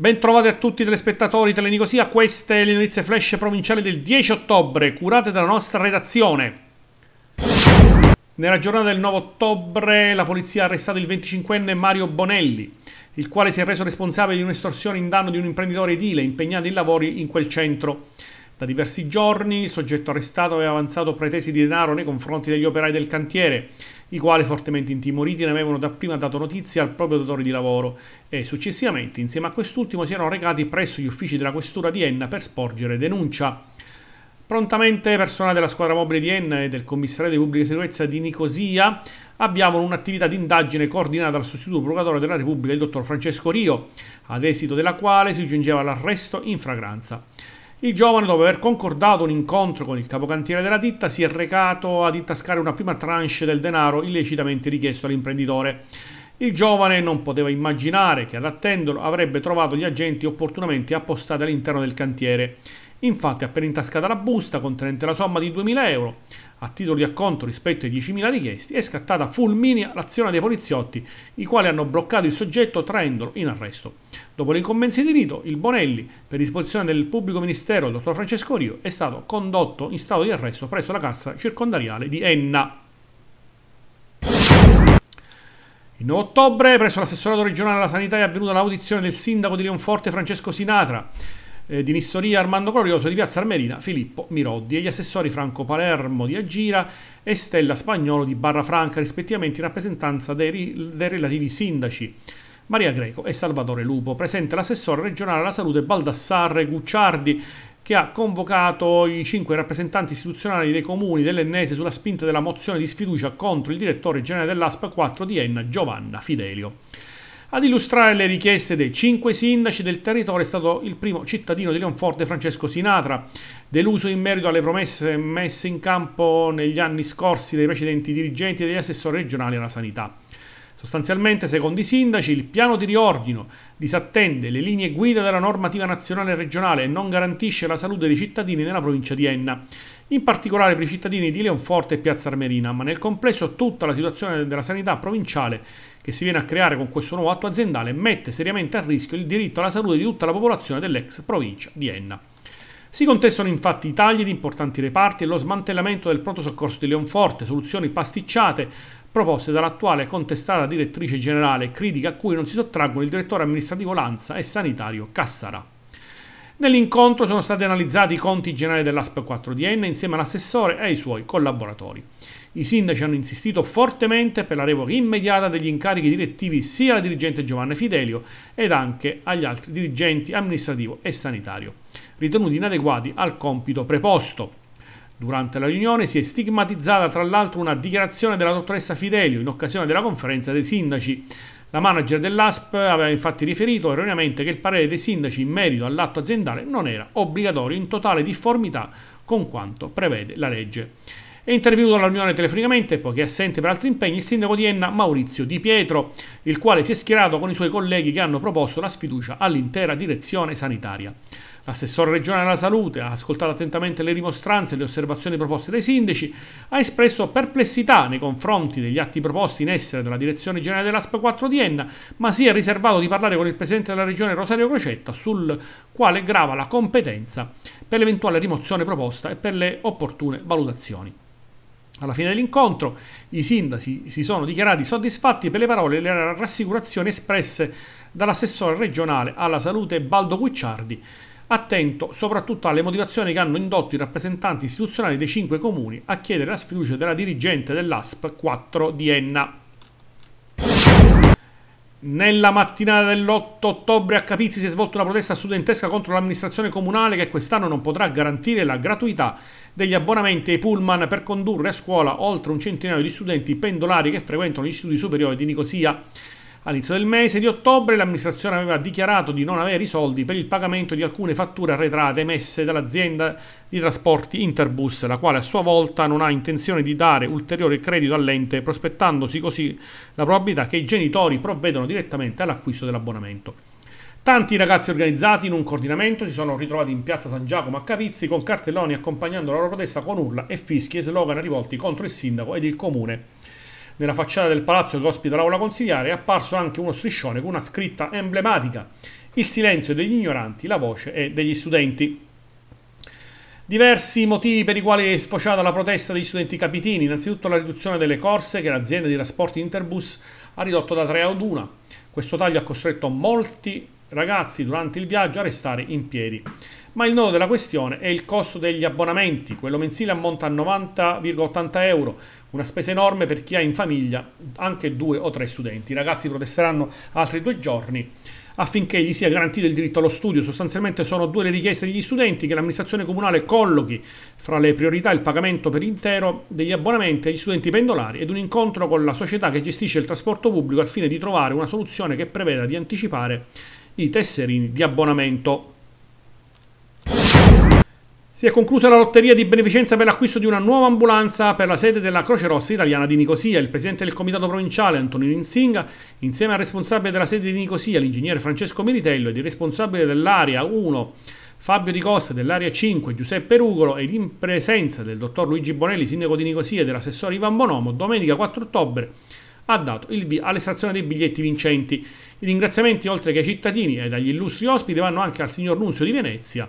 Bentrovati a tutti i telespettatori Telenicosia, queste le notizie flash provinciali del 10 ottobre, curate dalla nostra redazione. Nella giornata del 9 ottobre la polizia ha arrestato il 25enne Mario Bonelli, il quale si è reso responsabile di un'estorsione in danno di un imprenditore edile impegnato in lavori in quel centro. Da diversi giorni il soggetto arrestato aveva avanzato pretesi di denaro nei confronti degli operai del cantiere, i quali fortemente intimoriti ne avevano dapprima dato notizia al proprio datore di lavoro e successivamente insieme a quest'ultimo si erano recati presso gli uffici della questura di Enna per sporgere denuncia. Prontamente personale della squadra mobile di Enna e del commissario di pubblica sicurezza di Nicosia avviavano un'attività di indagine coordinata dal sostituto procuratore della Repubblica, il dottor Francesco Rio, ad esito della quale si giungeva all'arresto in fragranza. Il giovane, dopo aver concordato un incontro con il capocantiere della ditta, si è recato ad intascare una prima tranche del denaro illecitamente richiesto all'imprenditore. Il giovane non poteva immaginare che ad attenderlo avrebbe trovato gli agenti opportunamente appostati all'interno del cantiere. Infatti, appena intascata la busta contenente la somma di 2.000 euro, a titolo di acconto rispetto ai 10.000 richiesti, è scattata fulminea l'azione dei poliziotti, i quali hanno bloccato il soggetto traendolo in arresto. Dopo le incombenze di rito, il Bonelli, per disposizione del pubblico ministero il dottor Francesco Rio, è stato condotto in stato di arresto presso la cassa circondariale di Enna. Il 9 ottobre, presso l'assessorato regionale alla sanità, è avvenuta l'audizione del sindaco di Leonforte Francesco Sinatra eh, di Nistoria, Armando Glorioso di Piazza Armerina, Filippo Miroddi e gli assessori Franco Palermo di Agira e Stella Spagnolo di Barra Franca, rispettivamente in rappresentanza dei, dei relativi sindaci. Maria Greco e Salvatore Lupo, presente l'assessore regionale alla salute Baldassarre Gucciardi, che ha convocato i cinque rappresentanti istituzionali dei comuni dell'Ennese sulla spinta della mozione di sfiducia contro il direttore generale dell'ASP 4 di Enna, Giovanna Fidelio. Ad illustrare le richieste dei cinque sindaci del territorio è stato il primo cittadino di Leonforte Francesco Sinatra, deluso in merito alle promesse messe in campo negli anni scorsi dai precedenti dirigenti e degli assessori regionali alla sanità. Sostanzialmente, secondo i sindaci, il piano di riordino disattende le linee guida della normativa nazionale e regionale e non garantisce la salute dei cittadini nella provincia di Enna in particolare per i cittadini di Leonforte e Piazza Armerina, ma nel complesso tutta la situazione della sanità provinciale che si viene a creare con questo nuovo atto aziendale mette seriamente a rischio il diritto alla salute di tutta la popolazione dell'ex provincia di Enna. Si contestano infatti i tagli di importanti reparti e lo smantellamento del pronto soccorso di Leonforte, soluzioni pasticciate proposte dall'attuale contestata direttrice generale, critica a cui non si sottraggono il direttore amministrativo Lanza e sanitario Cassara. Nell'incontro sono stati analizzati i conti generali dell'ASP 4 dn insieme all'assessore e ai suoi collaboratori. I sindaci hanno insistito fortemente per la revoca immediata degli incarichi direttivi sia alla dirigente Giovanna Fidelio ed anche agli altri dirigenti amministrativo e sanitario, ritenuti inadeguati al compito preposto. Durante la riunione si è stigmatizzata tra l'altro una dichiarazione della dottoressa Fidelio in occasione della conferenza dei sindaci la manager dell'ASP aveva infatti riferito erroneamente che il parere dei sindaci in merito all'atto aziendale non era obbligatorio in totale difformità con quanto prevede la legge. È intervenuto alla riunione telefonicamente, poiché assente per altri impegni, il sindaco di Enna Maurizio Di Pietro, il quale si è schierato con i suoi colleghi che hanno proposto la sfiducia all'intera direzione sanitaria. L'assessore regionale alla salute ha ascoltato attentamente le rimostranze e le osservazioni proposte dai sindaci, ha espresso perplessità nei confronti degli atti proposti in essere dalla direzione generale dell'ASP 4 di Enna, ma si è riservato di parlare con il presidente della regione Rosario Crocetta, sul quale grava la competenza per l'eventuale rimozione proposta e per le opportune valutazioni. Alla fine dell'incontro i sindaci si sono dichiarati soddisfatti per le parole e le rassicurazioni espresse dall'assessore regionale alla salute Baldo Guicciardi attento soprattutto alle motivazioni che hanno indotto i rappresentanti istituzionali dei cinque comuni a chiedere la sfiducia della dirigente dell'ASP 4 di Enna. Nella mattinata dell'8 ottobre a Capizzi si è svolta una protesta studentesca contro l'amministrazione comunale che quest'anno non potrà garantire la gratuità degli abbonamenti ai pullman per condurre a scuola oltre un centinaio di studenti pendolari che frequentano gli studi superiori di Nicosia. All'inizio del mese di ottobre l'amministrazione aveva dichiarato di non avere i soldi per il pagamento di alcune fatture arretrate emesse dall'azienda di trasporti Interbus, la quale a sua volta non ha intenzione di dare ulteriore credito all'ente, prospettandosi così la probabilità che i genitori provvedano direttamente all'acquisto dell'abbonamento. Tanti ragazzi organizzati in un coordinamento si sono ritrovati in piazza San Giacomo a Capizzi con cartelloni accompagnando la loro protesta con urla e fischi e slogan rivolti contro il sindaco ed il comune nella facciata del palazzo che ospita l'aula consigliare è apparso anche uno striscione con una scritta emblematica Il silenzio degli ignoranti, la voce è degli studenti. Diversi motivi per i quali è sfociata la protesta degli studenti capitini, innanzitutto la riduzione delle corse che l'azienda di trasporti Interbus ha ridotto da 3 ad 1. Questo taglio ha costretto molti ragazzi durante il viaggio a restare in piedi. Ma il nodo della questione è il costo degli abbonamenti, quello mensile ammonta a 90,80 euro, una spesa enorme per chi ha in famiglia anche due o tre studenti. I ragazzi protesteranno altri due giorni affinché gli sia garantito il diritto allo studio. Sostanzialmente sono due le richieste degli studenti che l'amministrazione comunale collochi fra le priorità il pagamento per intero degli abbonamenti agli studenti pendolari ed un incontro con la società che gestisce il trasporto pubblico al fine di trovare una soluzione che preveda di anticipare i tesserini di abbonamento. Si è conclusa la lotteria di beneficenza per l'acquisto di una nuova ambulanza per la sede della Croce Rossa Italiana di Nicosia. Il presidente del comitato provinciale Antonino Insinga, insieme al responsabile della sede di Nicosia, l'ingegnere Francesco Meritello, ed il responsabile dell'area 1 Fabio Di Costa, dell'area 5 Giuseppe Rugolo, ed in presenza del dottor Luigi Bonelli, sindaco di Nicosia, e dell'assessore Ivan Bonomo, domenica 4 ottobre ha dato il via all'estrazione dei biglietti vincenti. I ringraziamenti, oltre che ai cittadini e agli illustri ospiti, vanno anche al signor Nunzio di Venezia,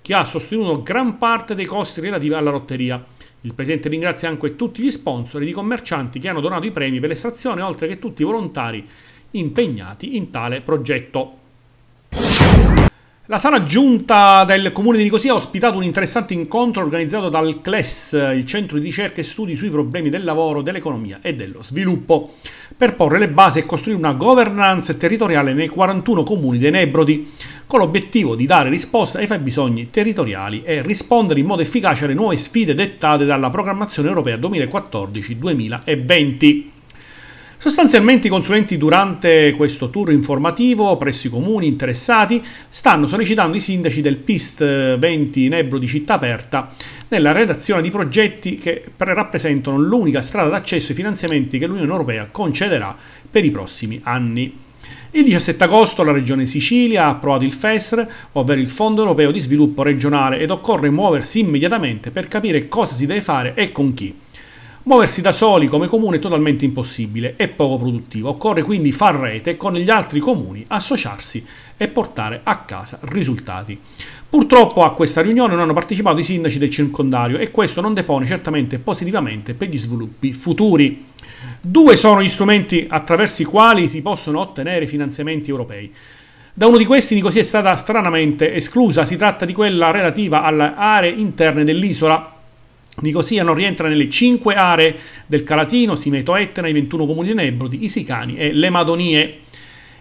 che ha sostenuto gran parte dei costi relativi alla lotteria. Il Presidente ringrazia anche tutti gli sponsor e i commercianti che hanno donato i premi per l'estrazione, oltre che tutti i volontari impegnati in tale progetto. La sala giunta del comune di Nicosia ha ospitato un interessante incontro organizzato dal CLES, il centro di ricerca e studi sui problemi del lavoro, dell'economia e dello sviluppo, per porre le basi e costruire una governance territoriale nei 41 comuni dei Nebrodi, con l'obiettivo di dare risposta ai fabbisogni territoriali e rispondere in modo efficace alle nuove sfide dettate dalla programmazione europea 2014-2020. Sostanzialmente i consulenti durante questo tour informativo presso i comuni interessati stanno sollecitando i sindaci del PIST 20 eh, in Ebro di Città Aperta nella redazione di progetti che rappresentano l'unica strada d'accesso ai finanziamenti che l'Unione Europea concederà per i prossimi anni. Il 17 agosto la Regione Sicilia ha approvato il FESR, ovvero il Fondo Europeo di Sviluppo Regionale, ed occorre muoversi immediatamente per capire cosa si deve fare e con chi. Muoversi da soli come comune è totalmente impossibile e poco produttivo, occorre quindi far rete con gli altri comuni, associarsi e portare a casa risultati. Purtroppo a questa riunione non hanno partecipato i sindaci del circondario e questo non depone certamente positivamente per gli sviluppi futuri. Due sono gli strumenti attraverso i quali si possono ottenere finanziamenti europei. Da uno di questi Nicosia è stata stranamente esclusa, si tratta di quella relativa alle aree interne dell'isola Nicosia non rientra nelle 5 aree del Calatino, Simeto Etna, i 21 comuni di Nebrodi, i Sicani e le Madonie.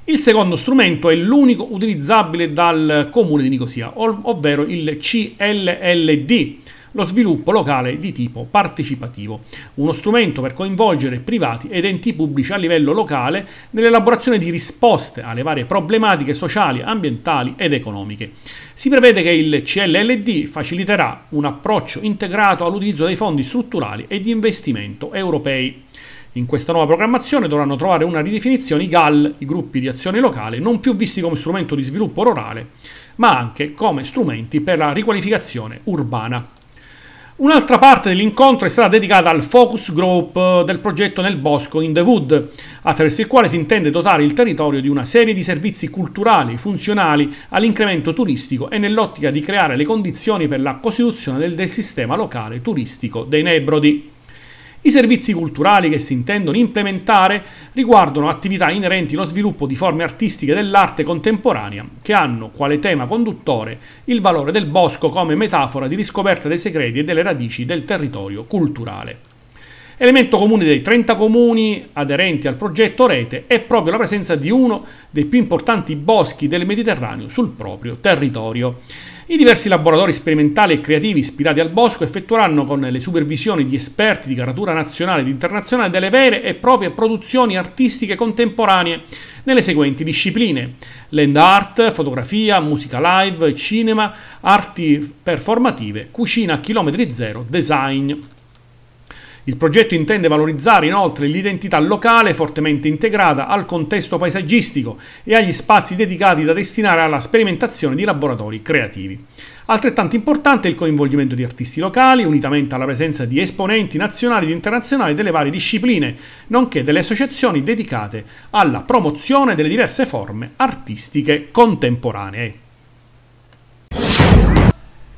Il secondo strumento è l'unico utilizzabile dal comune di Nicosia, ov ovvero il CLLD, lo sviluppo locale di tipo partecipativo, uno strumento per coinvolgere privati ed enti pubblici a livello locale nell'elaborazione di risposte alle varie problematiche sociali, ambientali ed economiche. Si prevede che il CLLD faciliterà un approccio integrato all'utilizzo dei fondi strutturali e di investimento europei. In questa nuova programmazione dovranno trovare una ridefinizione i GAL, i gruppi di azione locale, non più visti come strumento di sviluppo rurale, ma anche come strumenti per la riqualificazione urbana. Un'altra parte dell'incontro è stata dedicata al focus group del progetto Nel Bosco in the Wood, attraverso il quale si intende dotare il territorio di una serie di servizi culturali funzionali all'incremento turistico e nell'ottica di creare le condizioni per la costituzione del, del sistema locale turistico dei Nebrodi. I servizi culturali che si intendono implementare riguardano attività inerenti allo sviluppo di forme artistiche dell'arte contemporanea che hanno quale tema conduttore il valore del bosco come metafora di riscoperta dei segreti e delle radici del territorio culturale. Elemento comune dei 30 comuni aderenti al progetto Rete è proprio la presenza di uno dei più importanti boschi del Mediterraneo sul proprio territorio. I diversi laboratori sperimentali e creativi ispirati al bosco effettueranno con le supervisioni di esperti di caratura nazionale ed internazionale delle vere e proprie produzioni artistiche contemporanee nelle seguenti discipline: land art, fotografia, musica live, cinema, arti performative, cucina a chilometri zero, design. Il progetto intende valorizzare inoltre l'identità locale fortemente integrata al contesto paesaggistico e agli spazi dedicati da destinare alla sperimentazione di laboratori creativi. Altrettanto importante è il coinvolgimento di artisti locali, unitamente alla presenza di esponenti nazionali ed internazionali delle varie discipline, nonché delle associazioni dedicate alla promozione delle diverse forme artistiche contemporanee.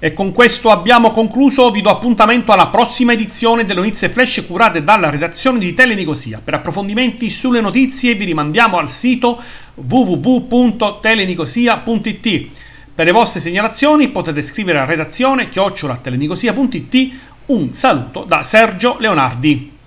E con questo abbiamo concluso, vi do appuntamento alla prossima edizione delle notizie flash curate dalla redazione di Telenicosia. Per approfondimenti sulle notizie vi rimandiamo al sito www.telenicosia.it. Per le vostre segnalazioni potete scrivere a redazione chiocciolatelenicosia.it. Un saluto da Sergio Leonardi.